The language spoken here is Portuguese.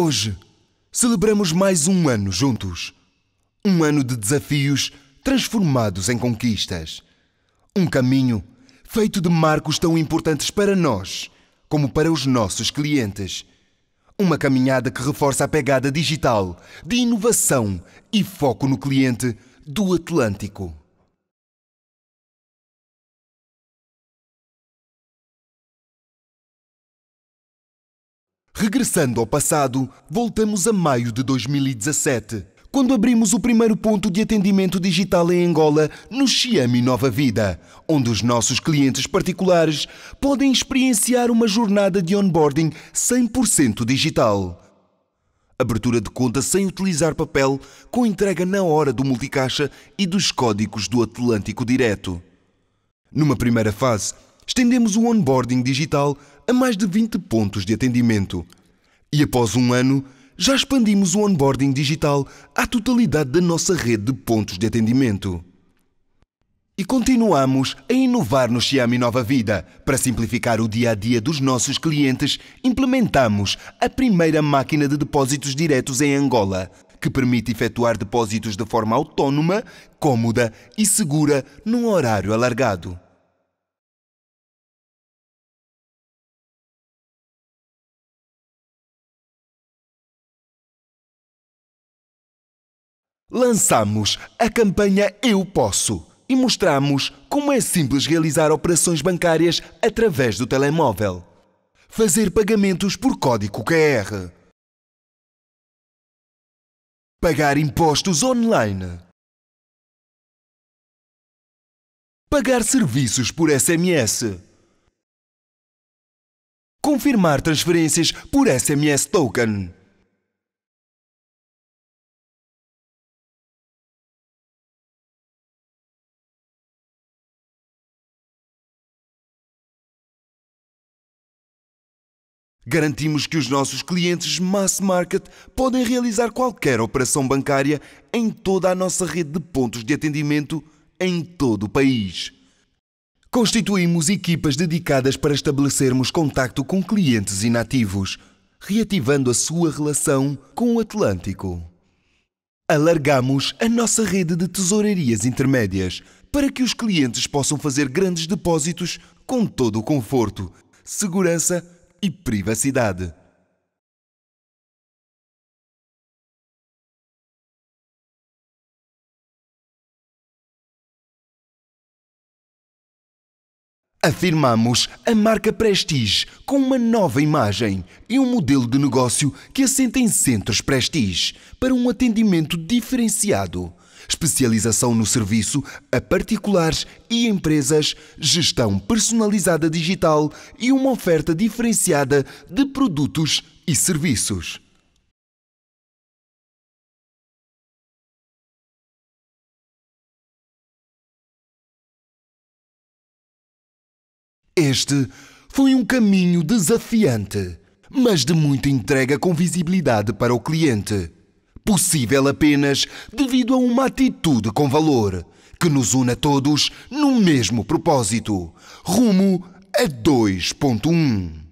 Hoje celebramos mais um ano juntos. Um ano de desafios transformados em conquistas. Um caminho feito de marcos tão importantes para nós como para os nossos clientes. Uma caminhada que reforça a pegada digital, de inovação e foco no cliente do Atlântico. Regressando ao passado, voltamos a maio de 2017, quando abrimos o primeiro ponto de atendimento digital em Angola, no Xiami Nova Vida, onde os nossos clientes particulares podem experienciar uma jornada de onboarding 100% digital. Abertura de conta sem utilizar papel, com entrega na hora do multicaixa e dos códigos do Atlântico Direto. Numa primeira fase, estendemos o onboarding digital a mais de 20 pontos de atendimento. E após um ano, já expandimos o onboarding digital à totalidade da nossa rede de pontos de atendimento. E continuamos a inovar no Xiaomi Nova Vida. Para simplificar o dia a dia dos nossos clientes, implementamos a primeira máquina de depósitos diretos em Angola, que permite efetuar depósitos de forma autónoma, cômoda e segura num horário alargado. Lançamos a campanha Eu Posso e mostramos como é simples realizar operações bancárias através do telemóvel. Fazer pagamentos por código QR. Pagar impostos online. Pagar serviços por SMS. Confirmar transferências por SMS Token. Garantimos que os nossos clientes mass market podem realizar qualquer operação bancária em toda a nossa rede de pontos de atendimento em todo o país. Constituímos equipas dedicadas para estabelecermos contacto com clientes inativos, reativando a sua relação com o Atlântico. Alargamos a nossa rede de tesourarias intermédias para que os clientes possam fazer grandes depósitos com todo o conforto, segurança e e privacidade. Afirmamos a marca Prestige com uma nova imagem e um modelo de negócio que assenta em centros Prestige para um atendimento diferenciado especialização no serviço a particulares e empresas, gestão personalizada digital e uma oferta diferenciada de produtos e serviços. Este foi um caminho desafiante, mas de muita entrega com visibilidade para o cliente possível apenas devido a uma atitude com valor, que nos une a todos no mesmo propósito, rumo a 2.1.